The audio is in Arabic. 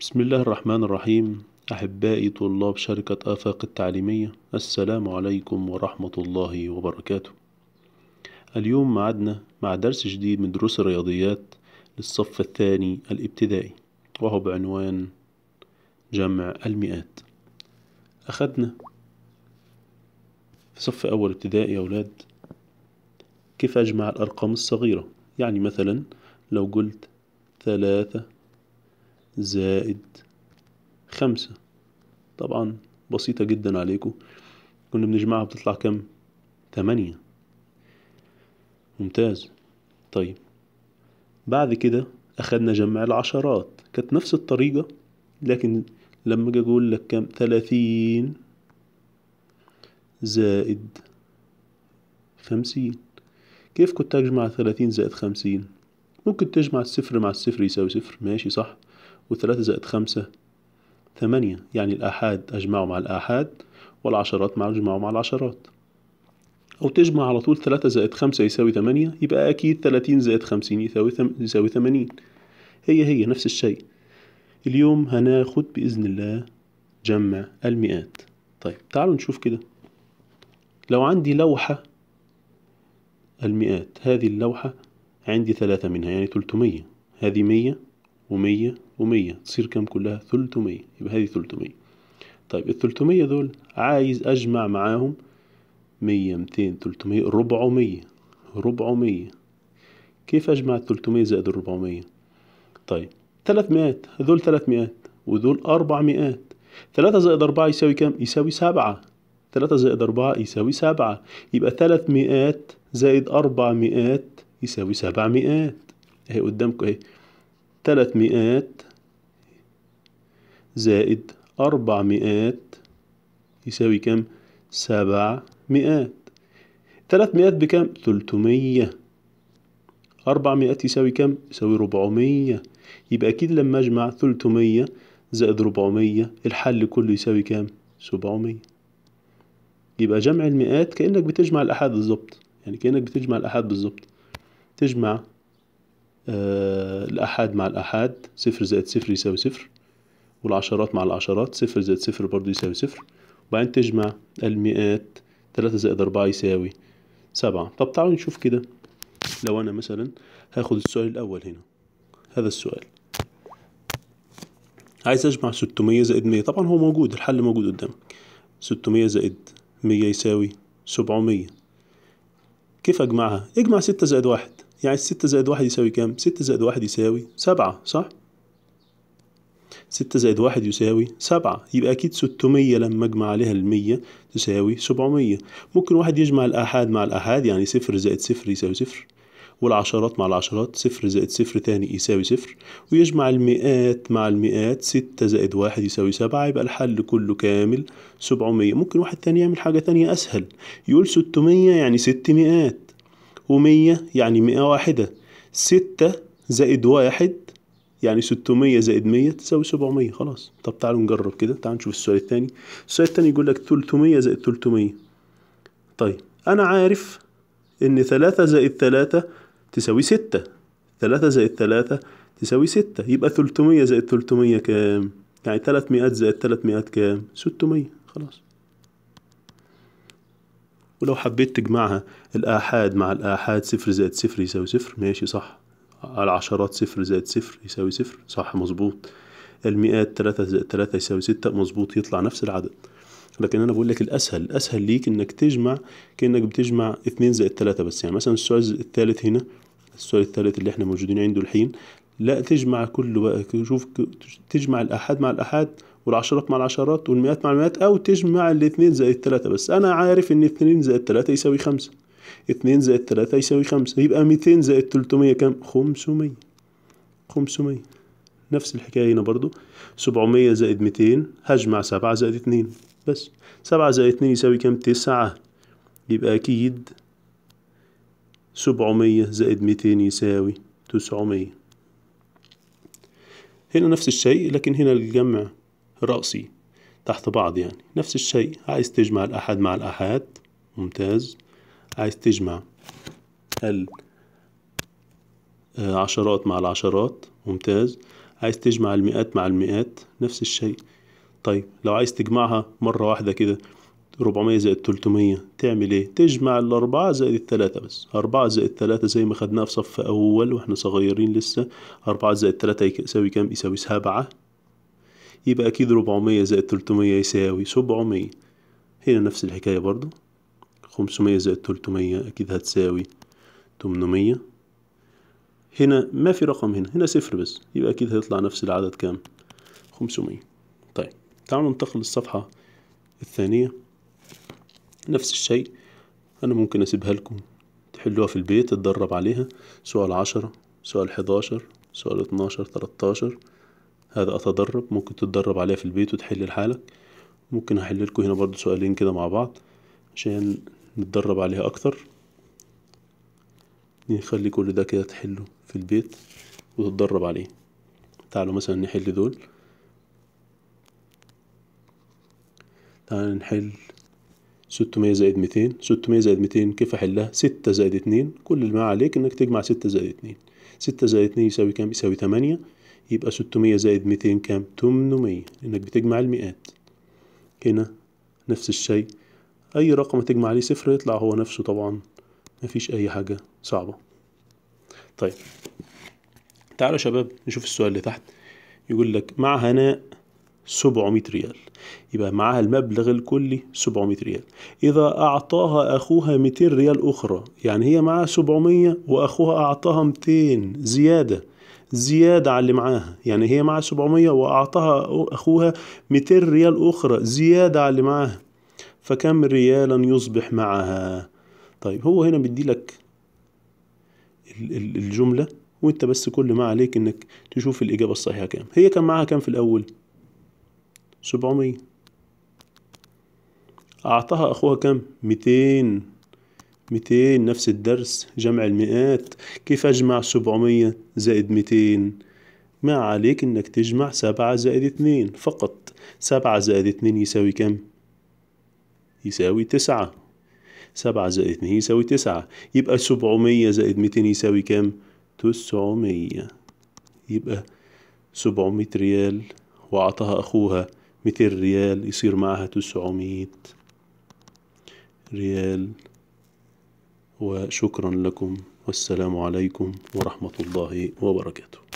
بسم الله الرحمن الرحيم أحبائي طلاب شركة آفاق التعليمية السلام عليكم ورحمة الله وبركاته اليوم معدنا مع درس جديد من دروس الرياضيات للصف الثاني الابتدائي وهو بعنوان جمع المئات أخذنا في صف أول ابتدائي يا أولاد كيف أجمع الأرقام الصغيرة يعني مثلا لو قلت ثلاثة زائد خمسة طبعا بسيطة جدا عليكم كنا بنجمعها بتطلع كام تمانية ممتاز طيب بعد كده أخدنا جمع العشرات كانت نفس الطريقة لكن لما أجي أقول لك كام تلاتين زائد خمسين كيف كنت أجمع ثلاثين زائد خمسين ممكن تجمع الصفر مع الصفر يساوي صفر ماشي صح وثلاثة زائد خمسة ثمانية يعني الآحاد أجمعه مع الآحاد والعشرات مع أجمعه مع العشرات أو تجمع على طول ثلاثة زائد خمسة يساوي ثمانية يبقى أكيد ثلاثين زائد خمسين يساوي يساوي ثمانين هي هي نفس الشيء اليوم هناخد بإذن الله جمع المئات طيب تعالوا نشوف كده لو عندي لوحة المئات هذه اللوحة عندي ثلاثة منها يعني تلتمية هذه مية ومية ومية تصير كم كلها ثلثمية يبقى هذه ثلثمية طيب الثلثمية دول عايز أجمع معاهم مية ميتين ثلثمية ربعمية ربعمية كيف أجمع الثلثمية زائد الربعمية طيب تلاتمائات هذول تلاتمائات ودول أربعمائات ثلاثة زائد أربعة يساوي كم يساوي سبعة ثلاثة زائد أربعة يساوي سبعة يبقى تلاتمائات زائد أربعمائات يساوي سبعمائات أهي قدامكم أهي تلاتمائات زائد أربع مئات يساوي كم سبع مئات ثلاث مئات بكم تلتمية مئات يساوي كم يساوي ربعمية يبقى أكيد لما أجمع تلتمية زائد ربعمية الحل كله يساوي كام سبعمية يبقى جمع المئات كأنك بتجمع الأحاد بالظبط يعني كأنك بتجمع الأحاد بالظبط تجمع آه الأحاد مع الأحاد صفر زائد صفر يساوي صفر والعشرات مع العشرات صفر زائد صفر برضو يساوي صفر وبعدين تجمع المئات تلاتة زائد أربعة يساوي سبعة طب تعالوا نشوف كده لو أنا مثلا هاخد السؤال الأول هنا هذا السؤال عايز أجمع ستمية زائد مية طبعا هو موجود الحل موجود قدامك ستمية زائد مية يساوي سبعمية كيف أجمعها؟ اجمع ستة زائد واحد يعني ستة زائد واحد يساوي كام؟ ستة زائد واحد يساوي سبعة صح؟ ستة زائد واحد يساوي سبعة يبقى أكيد ستمية لما أجمع عليها المية تساوي سبعمية ممكن واحد يجمع الآحاد مع الآحاد يعني صفر زائد صفر يساوي صفر والعشرات مع العشرات صفر زائد صفر تاني يساوي صفر ويجمع المئات مع المئات ستة زائد واحد يساوي سبعة يبقى الحل كله كامل سبعمية ممكن واحد تاني يعمل حاجة تانية أسهل يقول ستمية يعني ست مئات ومية يعني مئة واحدة ستة زائد واحد يعني 600 زائد 100 تساوي 700 خلاص طب تعالوا نجرب كده تعالوا نشوف السؤال الثاني السؤال الثاني يقول لك 300 زائد 300 طيب أنا عارف إن 3 زائد 3 تساوي 6 3 زائد 3 تساوي 6 يبقى 300 زائد 300 كام؟ يعني 300 زائد 300 كام؟ 600 خلاص ولو حبيت تجمعها الآحاد مع الآحاد صفر زائد صفر يساوي صفر ماشي صح العشرات صفر زائد صفر يساوي صفر صح مظبوط المئات تلاتة زائد تلاتة يساوي ستة مظبوط يطلع نفس العدد لكن انا بقول لك الاسهل الاسهل ليك انك تجمع كانك بتجمع اثنين زائد تلاتة بس يعني مثلا السؤال الثالث هنا السؤال الثالث اللي احنا موجودين عنده الحين لا تجمع كل شوف تجمع الاحاد مع الاحاد والعشرات مع العشرات والمئات مع المئات او تجمع الاثنين زائد تلاتة بس انا عارف ان اثنين زائد تلاتة يساوي خمسة 2 زائد 3 يساوي 5 يبقى 200 زائد 300 كام 500 500 نفس الحكاية هنا برضو 700 زائد 200 هجمع 7 زائد 2 بس 7 زائد 2 يساوي كام 9 يبقى أكيد 700 زائد 200 يساوي 900 هنا نفس الشيء لكن هنا الجمع رأسي تحت بعض يعني نفس الشيء عايز تجمع الأحد مع الأحد ممتاز عايز تجمع العشرات آه، مع العشرات ممتاز عايز تجمع المئات مع المئات نفس الشيء طيب لو عايز تجمعها مرة واحدة كده 400 زائد 300 تعمل ايه تجمع الأربعة زائد التلاتة بس أربعة زائد تلاتة زي ما خدناها في صف أول وإحنا صغيرين لسه أربعة زائد تلاتة يساوي كام يساوي سبعة يبقى أكيد 400 زائد 300 يساوي 700 هنا نفس الحكاية برضو خمسمية زائد تلتمية أكيد هتساوي تمنمية هنا ما في رقم هنا هنا صفر بس يبقى أكيد هيطلع نفس العدد كام خمسمية طيب تعالوا ننتقل للصفحة الثانية نفس الشيء أنا ممكن أسيبها لكم تحلوها في البيت تدرب عليها سؤال عشرة سؤال حداشر سؤال اتناشر تلاتاشر هذا أتدرب ممكن تتدرب عليها في البيت وتحل لحالك ممكن هحل لكم هنا برضو سؤالين كده مع بعض عشان نتدرب عليها اكتر نخلي كل ده كده تحله في البيت وتتدرب عليه تعالوا مثلا نحل دول تعالوا نحل ستمية زائد ميتين ستمية زائد ميتين كيف أحلها ستة زائد اتنين كل اللي معاه عليك إنك تجمع ستة زائد اتنين ستة زائد اتنين يساوي كام يساوي تمانية يبقى ستمية زائد ميتين كام تمنمية لانك بتجمع المئات هنا نفس الشيء أي رقم تجمع عليه صفر يطلع هو نفسه طبعا مفيش أي حاجة صعبة طيب تعالوا يا شباب نشوف السؤال اللي تحت يقول لك مع هناء 700 ريال يبقى معاها المبلغ الكلي 700 ريال إذا أعطاها أخوها 200 ريال أخرى يعني هي معاها 700 وأخوها أعطاها 200 زيادة زيادة على اللي معاها يعني هي معاها 700 وأعطاها أخوها 200 ريال أخرى زيادة على اللي معاها فكم ريالا يصبح معها طيب هو هنا بدي لك الجملة وانت بس كل ما عليك انك تشوف الإجابة الصحيحة كام هي كان معاها كام في الأول سبعمية أعطاها أخوها كام ميتين ميتين نفس الدرس جمع المئات كيف أجمع سبعمية زائد ميتين ما عليك انك تجمع سبعة زائد اتنين فقط سبعة زائد اتنين يساوي كام يساوي تسعة سبعة زائد اتنين يساوي تسعة يبقى سبعمية زائد ميتين يساوي كام؟ تسعمية يبقى سبعمية ريال وأعطاها أخوها ميتين ريال يصير معها تسعمية ريال وشكرا لكم والسلام عليكم ورحمة الله وبركاته